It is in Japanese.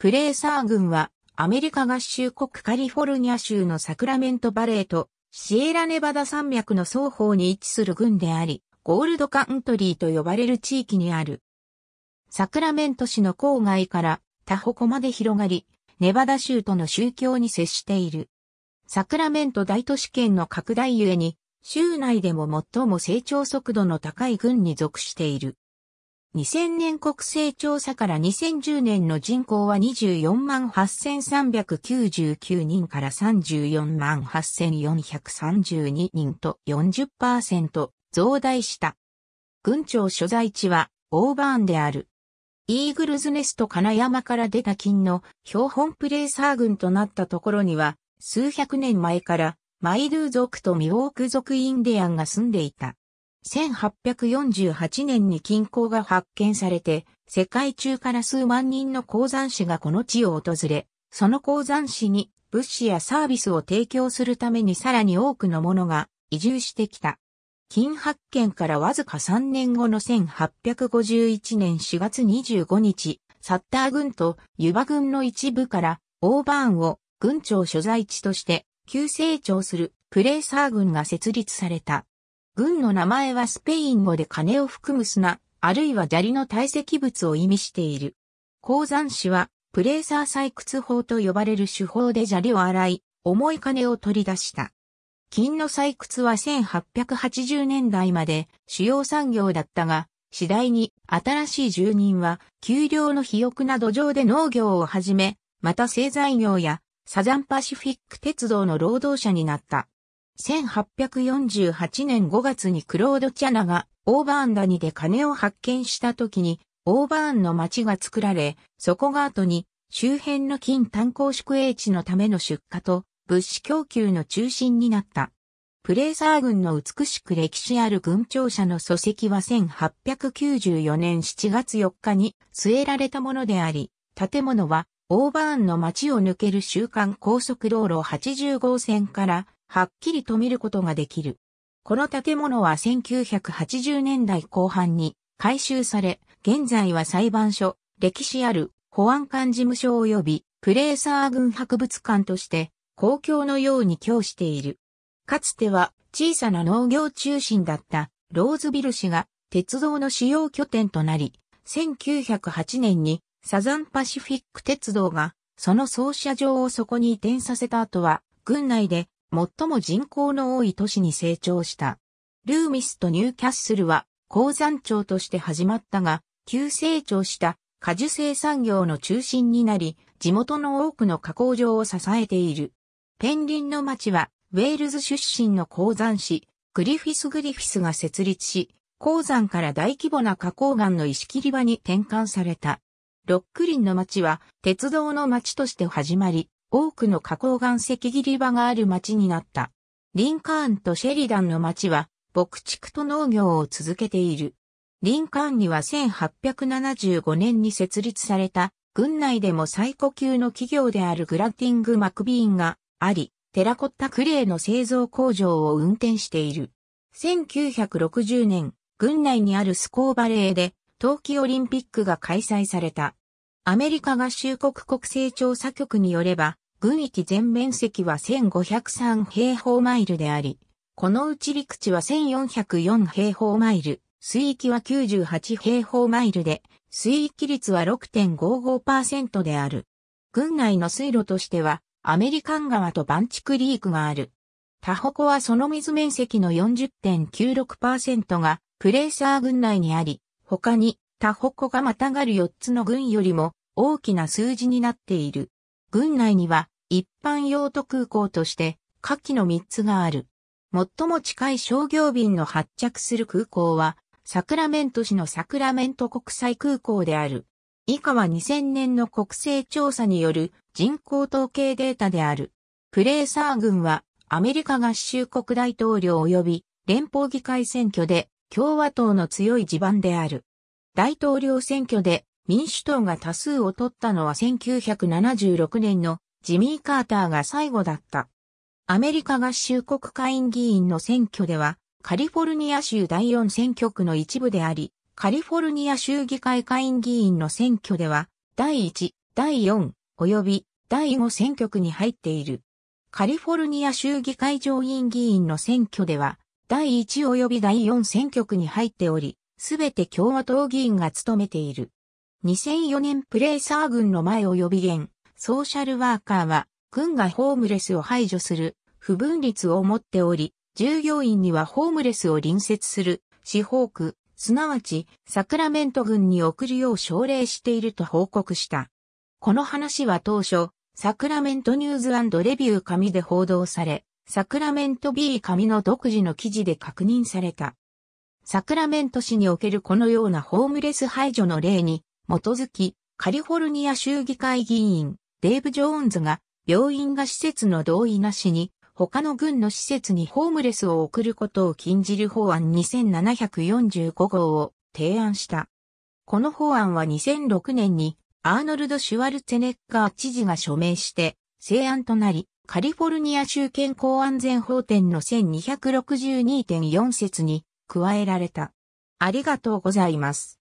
プレーサー軍はアメリカ合衆国カリフォルニア州のサクラメントバレーとシエラネバダ山脈の双方に位置する軍であり、ゴールドカントリーと呼ばれる地域にある。サクラメント市の郊外からタホコまで広がり、ネバダ州との宗教に接している。サクラメント大都市圏の拡大ゆえに、州内でも最も成長速度の高い軍に属している。2000年国勢調査から2010年の人口は24万8399人から34万8432人と40%増大した。軍庁所在地はオーバーンである。イーグルズネスト金山から出た金の標本プレーサー軍となったところには、数百年前からマイドゥ族とミウォーク族インディアンが住んでいた。1848年に金鉱が発見されて、世界中から数万人の鉱山士がこの地を訪れ、その鉱山士に物資やサービスを提供するためにさらに多くのものが移住してきた。金発見からわずか3年後の1851年4月25日、サッター軍とユバ軍の一部からオーバーンを軍庁所在地として急成長するプレーサー軍が設立された。軍の名前はスペイン語で金を含む砂、あるいは砂利の堆積物を意味している。鉱山紙は、プレーサー採掘法と呼ばれる手法で砂利を洗い、重い金を取り出した。金の採掘は1880年代まで主要産業だったが、次第に新しい住人は給料の肥沃な土壌で農業を始め、また製材業やサザンパシフィック鉄道の労働者になった。1848年5月にクロード・チャナがオーバーン谷で金を発見した時にオーバーンの町が作られ、そこが後に周辺の金炭鉱宿営地のための出荷と物資供給の中心になった。プレーサー軍の美しく歴史ある軍庁舎の礎石は1894年7月4日に据えられたものであり、建物はオーバーンの町を抜ける週間高速道路80号線からはっきりと見ることができる。この建物は1980年代後半に改修され、現在は裁判所、歴史ある保安官事務所及びプレーサー軍博物館として公共のように供している。かつては小さな農業中心だったローズビル市が鉄道の使用拠点となり、1908年にサザンパシフィック鉄道がその操車場をそこに移転させた後は、軍内で最も人口の多い都市に成長した。ルーミスとニューキャッスルは鉱山町として始まったが、急成長した果樹生産業の中心になり、地元の多くの加工場を支えている。ペンリンの町は、ウェールズ出身の鉱山市、グリフィス・グリフィスが設立し、鉱山から大規模な花崗岩の石切り場に転換された。ロックリンの町は、鉄道の町として始まり、多くの花崗岩石切り場がある町になった。リンカーンとシェリダンの町は、牧畜と農業を続けている。リンカーンには1875年に設立された、軍内でも最古級の企業であるグラッティング・マクビーンがあり、テラコッタクレーの製造工場を運転している。1960年、軍内にあるスコーバレーで、冬季オリンピックが開催された。アメリカ合衆国国勢調査局によれば、軍域全面積は1503平方マイルであり、このうち陸地は1404平方マイル、水域は98平方マイルで、水域率は6.55%である。軍内の水路としては、アメリカン川とバンチクリークがある。タホコはその水面積の40.96%がプレーサー軍内にあり、他にタホコがまたがる4つの軍よりも大きな数字になっている。軍内には一般用途空港として下記の3つがある。最も近い商業便の発着する空港は、サクラメント市のサクラメント国際空港である。以下は2000年の国勢調査による人口統計データである。プレーサー軍はアメリカ合衆国大統領及び連邦議会選挙で共和党の強い地盤である。大統領選挙で民主党が多数を取ったのは1976年のジミー・カーターが最後だった。アメリカ合衆国会院議員の選挙では、カリフォルニア州第4選挙区の一部であり、カリフォルニア州議会会院議員の選挙では、第1、第4、及び第5選挙区に入っている。カリフォルニア州議会上院議員の選挙では、第1及び第4選挙区に入っており、すべて共和党議員が務めている。2004年プレイサー軍の前及び現、ソーシャルワーカーは、軍がホームレスを排除する不分率を持っており、従業員にはホームレスを隣接する司法区、すなわちサクラメント軍に送るよう奨励していると報告した。この話は当初、サクラメントニューズレビュー紙で報道され、サクラメント B 紙の独自の記事で確認された。サクラメント市におけるこのようなホームレス排除の例に基づき、カリフォルニア州議会議員、デーブ・ジョーンズが病院が施設の同意なしに他の軍の施設にホームレスを送ることを禁じる法案2745号を提案した。この法案は2006年にアーノルド・シュワルツェネッガー知事が署名して成案となり、カリフォルニア州健康安全法典の1262.4節に加えられた。ありがとうございます。